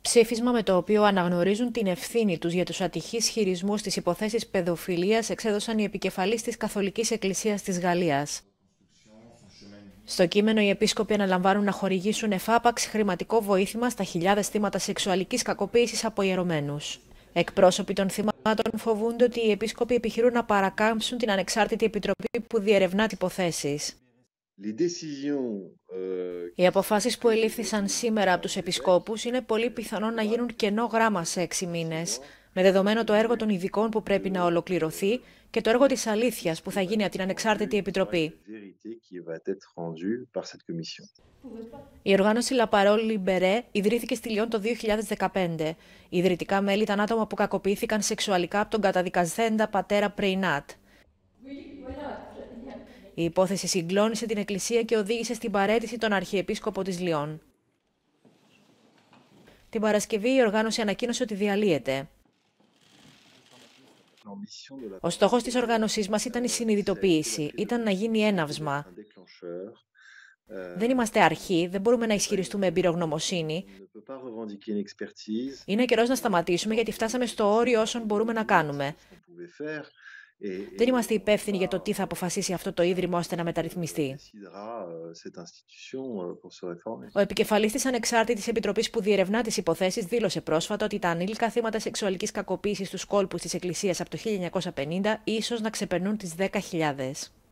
Ψήφισμα με το οποίο αναγνωρίζουν την ευθύνη τους για τους ατυχείς χειρισμούς της υποθέσεις παιδοφιλίας εξέδωσαν οι επικεφαλεί της Καθολικής Εκκλησίας της Γαλλίας. Στο κείμενο, οι επίσκοποι αναλαμβάνουν να χορηγήσουν εφάπαξ χρηματικό βοήθημα στα χιλιάδες θύματα σεξουαλικής κακοποίησης από ιερωμένους. Εκπρόσωποι των θυμάτων φοβούνται ότι οι επίσκοποι επιχειρούν να παρακάμψουν την ανεξάρτητη επιτροπή που διερευνά υποθέσει. Euh, Οι αποφάσεις που ελήφθησαν σήμερα από τους Επισκόπους είναι πολύ πιθανόν να γίνουν κενό γράμμα σε έξι μήνες, με δεδομένο το έργο των ειδικών που πρέπει να ολοκληρωθεί και το έργο της αλήθειας που θα γίνει από την Ανεξάρτητη Επιτροπή. Η οργάνωση La Parole Libere ιδρύθηκε στη Λιόν το 2015. ιδρυτικά μέλη ήταν άτομα που κακοποιήθηκαν σεξουαλικά από τον καταδικασθέντα πατέρα Πρεϊνάτ. Η υπόθεση συγκλώνησε την Εκκλησία και οδήγησε στην παρέτηση τον Αρχιεπίσκοπο της Λιών. Την Παρασκευή η οργάνωση ανακοίνωσε ότι διαλύεται. Ο στόχος της οργάνωσής μας ήταν η συνειδητοποίηση, ήταν να γίνει έναυσμα. Δεν είμαστε αρχή, δεν μπορούμε να ισχυριστούμε εμπειρογνωμοσύνη. Είναι καιρός να σταματήσουμε γιατί φτάσαμε στο όριο όσων μπορούμε να κάνουμε. Δεν είμαστε υπεύθυνοι για το τι θα αποφασίσει αυτό το Ίδρυμα ώστε να μεταρρυθμιστεί. Euh, euh, Ο επικεφαλής της Ανεξάρτητης Επιτροπής που διερευνά τις υποθέσεις δήλωσε πρόσφατα ότι τα ανήλικα θύματα σεξουαλικής κακοποίησης στους κόλπους της Εκκλησίας από το 1950 ίσως να ξεπερνούν τις 10.000.